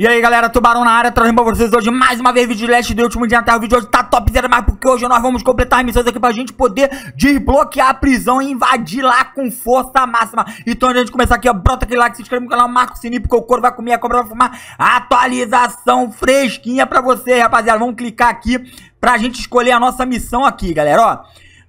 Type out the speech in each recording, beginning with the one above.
E aí galera, Tubarão na área, trazendo pra vocês hoje mais uma vez vídeo de leste do último dia, tá? O vídeo hoje tá top zero, mas porque hoje nós vamos completar missões aqui pra gente poder desbloquear a prisão e invadir lá com força máxima. Então antes de começar aqui, ó, brota aquele like, se inscreve no canal, marca o sininho, porque o couro vai comer, a cobra vai fumar. Atualização fresquinha pra você, rapaziada. Vamos clicar aqui pra gente escolher a nossa missão aqui, galera, ó.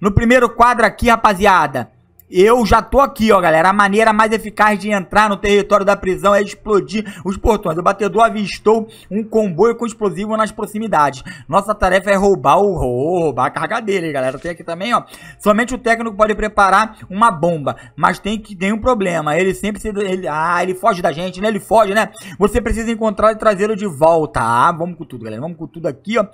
No primeiro quadro aqui, rapaziada, eu já tô aqui, ó, galera. A maneira mais eficaz de entrar no território da prisão é explodir os portões. O batedor avistou um comboio com explosivo nas proximidades. Nossa tarefa é roubar o roubar a carga dele, galera. Tem aqui também, ó. Somente o técnico pode preparar uma bomba, mas tem que nenhum um problema. Ele sempre se ele, ah, ele foge da gente, né? Ele foge, né? Você precisa encontrar e trazê-lo de volta. Ah, vamos com tudo, galera. Vamos com tudo aqui, ó.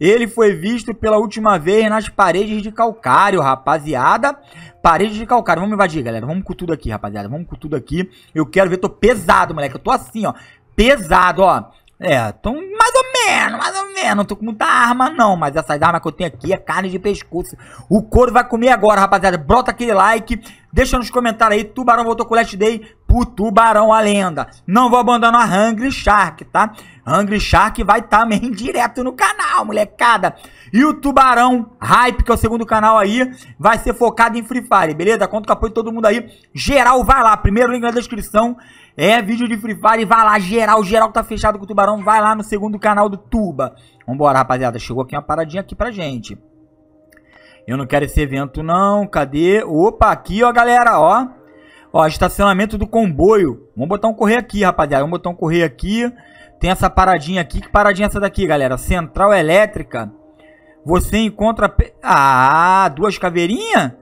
Ele foi visto pela última vez nas paredes de calcário, rapaziada. Parede de calcário. Vamos invadir, galera. Vamos com tudo aqui, rapaziada. Vamos com tudo aqui. Eu quero ver. Tô pesado, moleque. Eu tô assim, ó. Pesado, ó. É, então mais ou menos, mais ou menos. Não tô com muita arma, não. Mas essas armas que eu tenho aqui é carne de pescoço. O couro vai comer agora, rapaziada. Brota aquele like. Deixa nos comentários aí. Tubarão voltou com o Last Day pro Tubarão a Lenda. Não vou abandonar Hungry Shark, tá? Hungry Shark vai também direto no canal, molecada. E o Tubarão Hype, que é o segundo canal aí, vai ser focado em Free Fire, beleza? Conto com o apoio de todo mundo aí. Geral, vai lá. Primeiro link na descrição. É vídeo de Free Fire, vai lá, geral, geral que tá fechado com o Tubarão, vai lá no segundo canal do Tuba. Vambora, rapaziada, chegou aqui uma paradinha aqui pra gente. Eu não quero esse evento não, cadê? Opa, aqui ó, galera, ó. Ó, estacionamento do comboio. Vamos botar um correr aqui, rapaziada, vamos botar um correr aqui. Tem essa paradinha aqui, que paradinha é essa daqui, galera? Central elétrica. Você encontra... Ah, duas caveirinhas?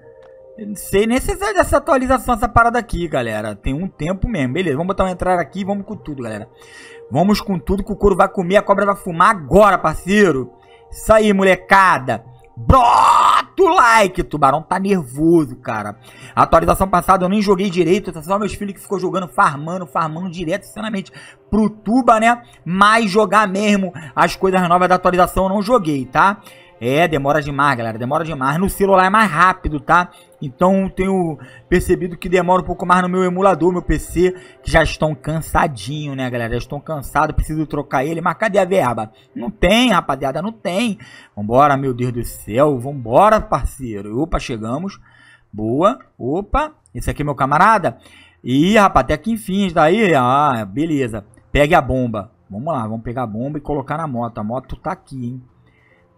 sem necessidade dessa atualização, essa parada aqui, galera. Tem um tempo mesmo. Beleza, vamos botar um entrar aqui e vamos com tudo, galera. Vamos com tudo que o couro vai comer, a cobra vai fumar agora, parceiro. Isso aí, molecada. Bota o like. Tubarão tá nervoso, cara. A atualização passada eu nem joguei direito. Tá só meus filhos que ficou jogando, farmando, farmando direto, sinceramente, pro Tuba, né? Mas jogar mesmo as coisas novas da atualização eu não joguei, tá? É, demora demais, galera. Demora demais. No celular é mais rápido, tá? Então tenho percebido que demora um pouco mais no meu emulador, meu PC, que já estão cansadinho, né, galera? Já estão cansados, preciso trocar ele. Mas cadê a verba? Não tem, rapaziada, não tem. Vambora, meu Deus do céu. Vambora, parceiro. Opa, chegamos. Boa. Opa. Esse aqui é meu camarada. Ih, rapaz, até que enfim, daí. Ah, beleza. Pegue a bomba. Vamos lá, vamos pegar a bomba e colocar na moto. A moto tá aqui, hein?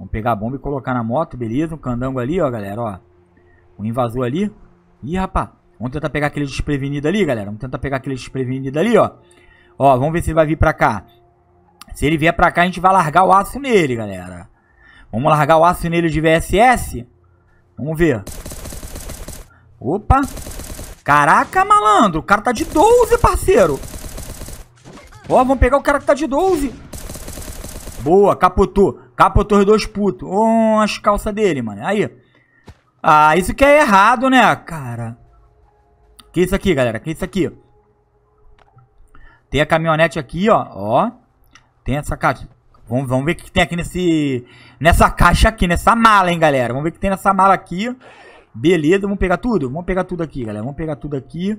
Vamos pegar a bomba e colocar na moto, beleza? Um candango ali, ó, galera, ó. Um invasor ali. Ih, rapá. Vamos tentar pegar aquele desprevenido ali, galera. Vamos tentar pegar aquele desprevenido ali, ó. Ó, vamos ver se ele vai vir pra cá. Se ele vier pra cá, a gente vai largar o aço nele, galera. Vamos largar o aço nele de VSS? Vamos ver. Opa. Caraca, malandro. O cara tá de 12, parceiro. Ó, vamos pegar o cara que tá de 12. Boa, capotou. Capotou os dois putos. Oh, as calças dele, mano. Aí. Ah, isso que é errado, né, cara? Que isso aqui, galera? Que isso aqui? Tem a caminhonete aqui, ó. Ó. Tem essa caixa. Vamos, vamos ver o que tem aqui nesse... Nessa caixa aqui, nessa mala, hein, galera. Vamos ver o que tem nessa mala aqui. Beleza, vamos pegar tudo? Vamos pegar tudo aqui, galera. Vamos pegar tudo aqui.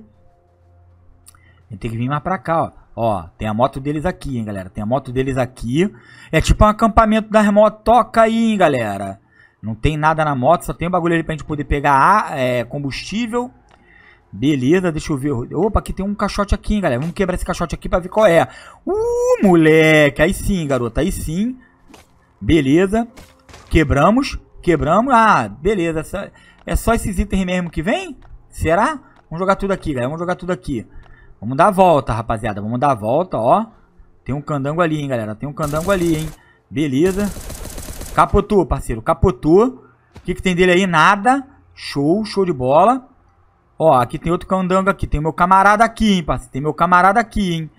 A gente tem que vir mais pra cá, ó. Ó, tem a moto deles aqui, hein, galera. Tem a moto deles aqui. É tipo um acampamento das motos. Toca aí, hein, galera. Não tem nada na moto, só tem um bagulho ali pra gente poder pegar é, combustível. Beleza, deixa eu ver. Opa, aqui tem um caixote aqui, hein, galera. Vamos quebrar esse caixote aqui pra ver qual é. Uh, moleque. Aí sim, garota. Aí sim. Beleza. Quebramos. Quebramos. Ah, beleza. É, é só esses itens mesmo que vem? Será? Vamos jogar tudo aqui, galera. Vamos jogar tudo aqui. Vamos dar a volta, rapaziada. Vamos dar a volta, ó. Tem um candango ali, hein, galera. Tem um candango ali, hein. Beleza. Capotou, parceiro. Capotou. O que, que tem dele aí? Nada. Show, show de bola. Ó, aqui tem outro candango aqui. Tem meu camarada aqui, hein, parceiro. Tem meu camarada aqui, hein.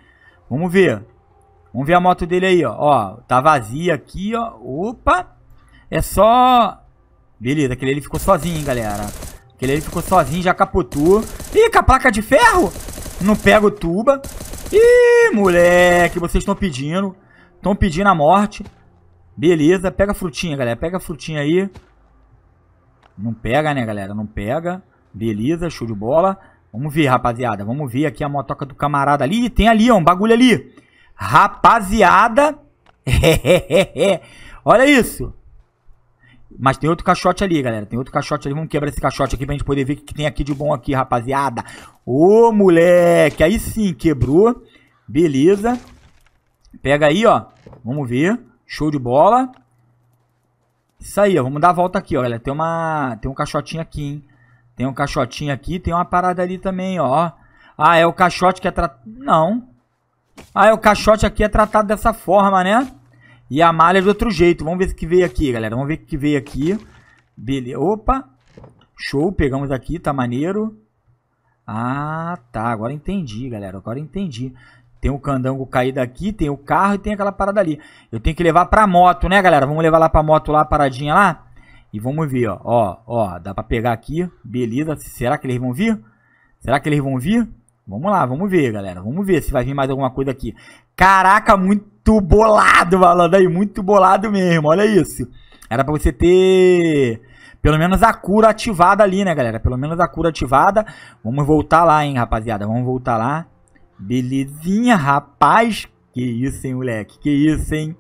Vamos ver. Vamos ver a moto dele aí, ó. Ó, tá vazia aqui, ó. Opa. É só... Beleza, aquele ele ficou sozinho, hein, galera. Aquele ele ficou sozinho, já capotou. Ih, com a placa de ferro? Não pega o tuba. Ih, moleque, vocês estão pedindo. Estão pedindo a morte. Beleza, pega a frutinha, galera. Pega a frutinha aí. Não pega, né, galera? Não pega. Beleza, show de bola. Vamos ver, rapaziada. Vamos ver aqui a motoca do camarada ali. Tem ali, ó, um bagulho ali. Rapaziada. Olha isso. Mas tem outro caixote ali, galera. Tem outro caixote ali. Vamos quebrar esse caixote aqui pra gente poder ver o que tem aqui de bom aqui, rapaziada. Ô, moleque! Aí sim, quebrou. Beleza. Pega aí, ó. Vamos ver. Show de bola. Isso aí, ó. Vamos dar a volta aqui, ó. Galera. Tem, uma... tem um caixotinho aqui, hein. Tem um caixotinho aqui. Tem uma parada ali também, ó. Ah, é o caixote que é tratado... Não. Ah, é o caixote aqui é tratado dessa forma, né? E a malha é de outro jeito. Vamos ver o que veio aqui, galera. Vamos ver o que veio aqui. Beleza. Opa. Show. Pegamos aqui. Tá maneiro. Ah, tá. Agora entendi, galera. Agora entendi. Tem o candango caído aqui, tem o carro e tem aquela parada ali. Eu tenho que levar pra moto, né, galera? Vamos levar lá pra moto lá, paradinha lá. E vamos ver, ó. Ó, ó. Dá pra pegar aqui. Beleza. Será que eles vão vir? Será que eles vão vir? Vamos lá, vamos ver, galera. Vamos ver se vai vir mais alguma coisa aqui. Caraca, muito muito bolado, malandro. Aí, muito bolado mesmo. Olha isso. Era pra você ter pelo menos a cura ativada ali, né, galera? Pelo menos a cura ativada. Vamos voltar lá, hein, rapaziada. Vamos voltar lá. Belezinha, rapaz. Que isso, hein, moleque. Que isso, hein.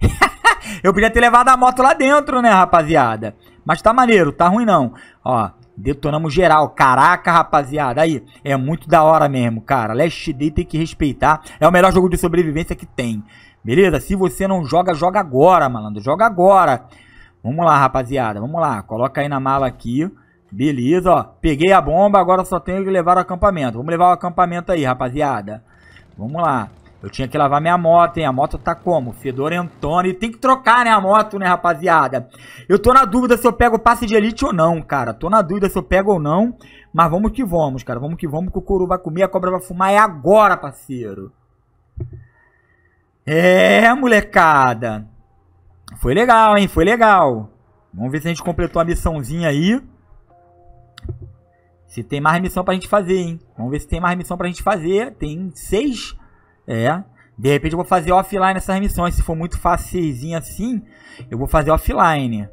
Eu podia ter levado a moto lá dentro, né, rapaziada? Mas tá maneiro, tá ruim não. Ó, detonamos geral. Caraca, rapaziada. Aí, é muito da hora mesmo, cara. Last Day tem que respeitar. É o melhor jogo de sobrevivência que tem. Beleza? Se você não joga, joga agora, malandro. Joga agora. Vamos lá, rapaziada. Vamos lá. Coloca aí na mala aqui. Beleza, ó. Peguei a bomba, agora só tenho que levar o acampamento. Vamos levar o acampamento aí, rapaziada. Vamos lá. Eu tinha que lavar minha moto, hein? A moto tá como? Fedorentona. E tem que trocar, né, a moto, né, rapaziada? Eu tô na dúvida se eu pego o passe de elite ou não, cara. Tô na dúvida se eu pego ou não. Mas vamos que vamos, cara. Vamos que vamos, que o couro vai comer, a cobra vai fumar. É agora, parceiro. É, molecada. Foi legal, hein? Foi legal. Vamos ver se a gente completou a missãozinha aí. Se tem mais missão pra gente fazer, hein? Vamos ver se tem mais missão pra gente fazer. Tem seis. É. De repente eu vou fazer offline essas missões. Se for muito facilzinha assim, eu vou fazer offline.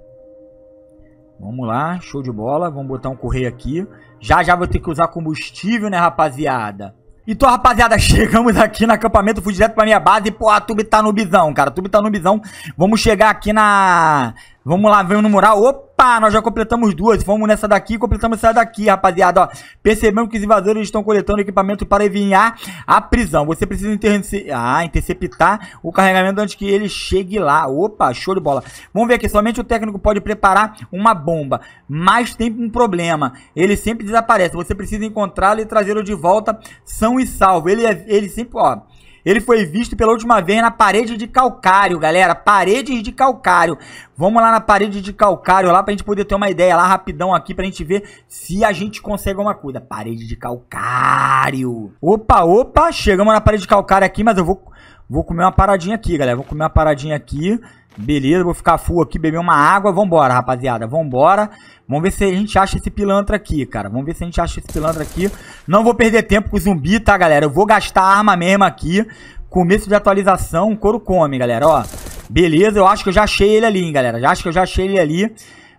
Vamos lá, show de bola. Vamos botar um correio aqui. Já já vou ter que usar combustível, né, rapaziada? Então, rapaziada, chegamos aqui no acampamento, fui direto pra minha base e, a Tube tá no bisão, cara. Tube tá no bisão. Vamos chegar aqui na... Vamos lá, vamos no mural. Opa! Opa, tá, nós já completamos duas. Vamos nessa daqui completamos essa daqui, rapaziada. Ó, percebemos que os invasores estão coletando equipamento para evinhar a prisão. Você precisa interce... ah, interceptar o carregamento antes que ele chegue lá. Opa, show de bola. Vamos ver aqui. Somente o técnico pode preparar uma bomba. Mas tem um problema. Ele sempre desaparece. Você precisa encontrá-lo e trazê-lo de volta são e salvo. Ele, é, ele sempre... Ó, ele foi visto pela última vez na parede de calcário, galera. Paredes de calcário. Vamos lá na parede de calcário lá pra gente poder ter uma ideia lá rapidão aqui pra gente ver se a gente consegue alguma coisa. Parede de calcário. Opa, opa, chegamos na parede de calcário aqui, mas eu vou Vou comer uma paradinha aqui, galera. Vou comer uma paradinha aqui. Beleza, vou ficar full aqui, beber uma água. Vambora, rapaziada. Vambora. Vamos ver se a gente acha esse pilantra aqui, cara. Vamos ver se a gente acha esse pilantra aqui. Não vou perder tempo com o zumbi, tá, galera? Eu vou gastar arma mesmo aqui. Começo de atualização, Coro couro come, galera, ó. Beleza, eu acho que eu já achei ele ali, hein, galera. Já acho que eu já achei ele ali.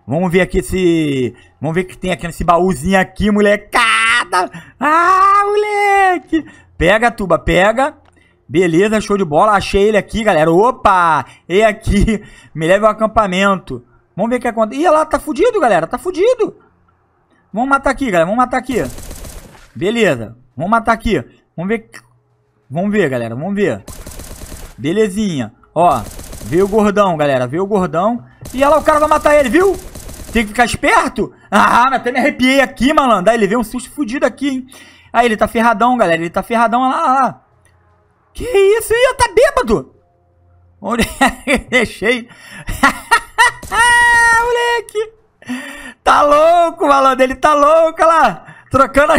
Vamos ver aqui esse... Vamos ver o que tem aqui nesse baúzinho aqui, molecada. Ah, moleque. Pega, Tuba, pega. Beleza, show de bola. Achei ele aqui, galera. Opa! E aqui. Me leve ao acampamento. Vamos ver o que acontece. Ih, lá, tá fudido, galera. Tá fudido. Vamos matar aqui, galera. Vamos matar aqui. Beleza. Vamos matar aqui. Vamos ver. Vamos ver, galera. Vamos ver. Belezinha. Ó. Veio o gordão, galera. Veio o gordão. E olha lá, o cara vai matar ele, viu? Tem que ficar esperto? Ah, até me arrepiei aqui, malandro. Aí ele veio um susto fudido aqui, hein? Aí ele tá ferradão, galera. Ele tá ferradão. Olha lá, olha lá. Que isso? eu tá bêbado! Onde deixei? Moleque! Tá louco, malandro. Ele tá louco, lá. Trocando a...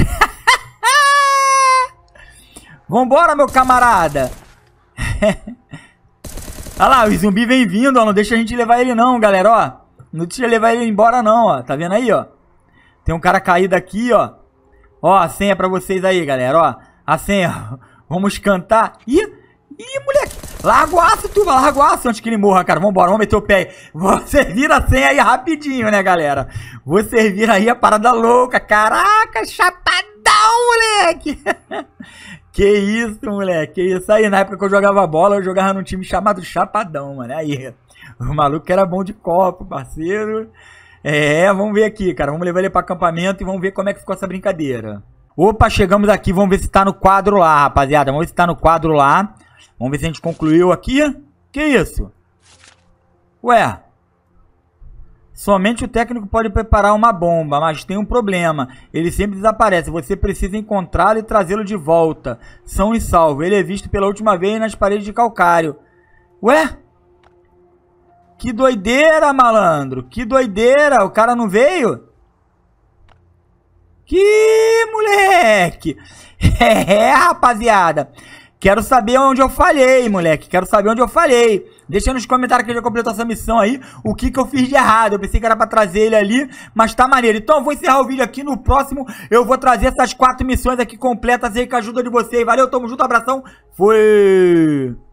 Vambora, meu camarada. Olha lá, o zumbi vem vindo, ó. Não deixa a gente levar ele não, galera, ó. Não deixa levar ele embora não, ó. Tá vendo aí, ó? Tem um cara caído aqui, ó. Ó, a senha pra vocês aí, galera, ó. A senha, Vamos cantar. Ih, ih, moleque. Larga o aço, Tuba. Larga o aço antes que ele morra, cara. Vambora, vamos meter o pé aí. Você vira a senha aí rapidinho, né, galera? Você vira aí a parada louca. Caraca, chapadão, moleque. Que isso, moleque. Que isso aí. Na época que eu jogava bola, eu jogava num time chamado Chapadão, mano. Aí, o maluco era bom de copo, parceiro. É, vamos ver aqui, cara. Vamos levar ele para acampamento e vamos ver como é que ficou essa brincadeira. Opa, chegamos aqui. Vamos ver se tá no quadro lá, rapaziada. Vamos ver se tá no quadro lá. Vamos ver se a gente concluiu aqui. Que isso? Ué. Somente o técnico pode preparar uma bomba, mas tem um problema. Ele sempre desaparece. Você precisa encontrá-lo e trazê-lo de volta. São e salvo. Ele é visto pela última vez nas paredes de calcário. Ué? Que doideira, malandro. Que doideira. O cara não veio? Que moleque. É, rapaziada. Quero saber onde eu falhei, moleque. Quero saber onde eu falhei. Deixa nos comentários que eu já completou essa missão aí. O que que eu fiz de errado. Eu pensei que era pra trazer ele ali, mas tá maneiro. Então eu vou encerrar o vídeo aqui. No próximo eu vou trazer essas quatro missões aqui completas aí com a ajuda de vocês. Valeu, tamo junto, abração. Fui!